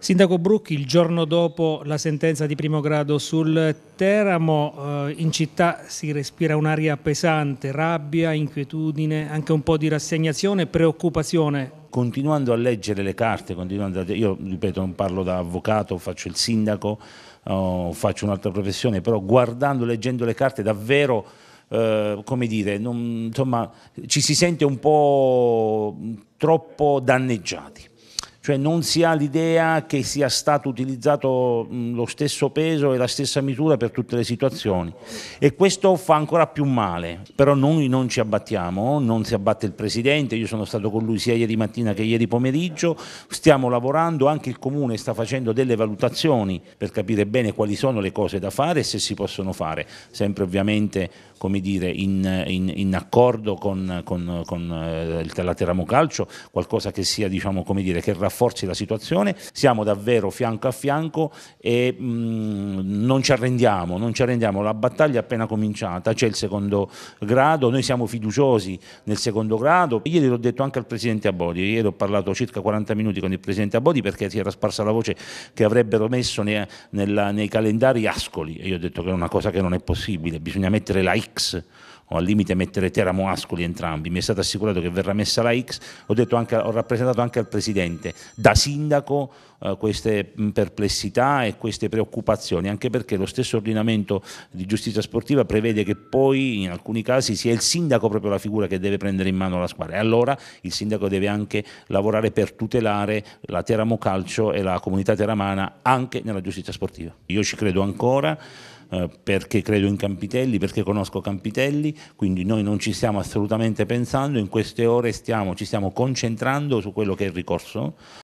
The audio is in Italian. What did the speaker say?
Sindaco Brucchi, il giorno dopo la sentenza di primo grado sul Teramo, eh, in città si respira un'aria pesante, rabbia, inquietudine, anche un po' di rassegnazione e preoccupazione. Continuando a leggere le carte, a... io ripeto non parlo da avvocato, faccio il sindaco, oh, faccio un'altra professione, però guardando, leggendo le carte davvero... Eh, come dire, non, insomma, ci si sente un po' troppo danneggiati cioè non si ha l'idea che sia stato utilizzato lo stesso peso e la stessa misura per tutte le situazioni e questo fa ancora più male, però noi non ci abbattiamo, non si abbatte il Presidente, io sono stato con lui sia ieri mattina che ieri pomeriggio, stiamo lavorando, anche il Comune sta facendo delle valutazioni per capire bene quali sono le cose da fare e se si possono fare, sempre ovviamente come dire, in, in, in accordo con, con, con eh, la Teramo Calcio, qualcosa che sia diciamo, come dire, che rafforza rafforzi la situazione, siamo davvero fianco a fianco e mh, mm, non ci arrendiamo, non ci arrendiamo, la battaglia è appena cominciata, c'è il secondo grado, noi siamo fiduciosi nel secondo grado, ieri l'ho detto anche al Presidente Abodi, ieri ho parlato circa 40 minuti con il Presidente Abodi perché si era sparsa la voce che avrebbero messo nei, nella, nei calendari Ascoli e io ho detto che è una cosa che non è possibile, bisogna mettere la X o al limite mettere Teramo Ascoli entrambi, mi è stato assicurato che verrà messa la X, ho, anche, ho rappresentato anche al Presidente da sindaco eh, queste perplessità e queste preoccupazioni, anche perché lo stesso ordinamento di giustizia sportiva prevede che poi in alcuni casi sia il sindaco proprio la figura che deve prendere in mano la squadra e allora il sindaco deve anche lavorare per tutelare la Teramo Calcio e la comunità teramana anche nella giustizia sportiva. Io ci credo ancora eh, perché credo in Campitelli, perché conosco Campitelli, quindi noi non ci stiamo assolutamente pensando, in queste ore stiamo, ci stiamo concentrando su quello che è il ricorso,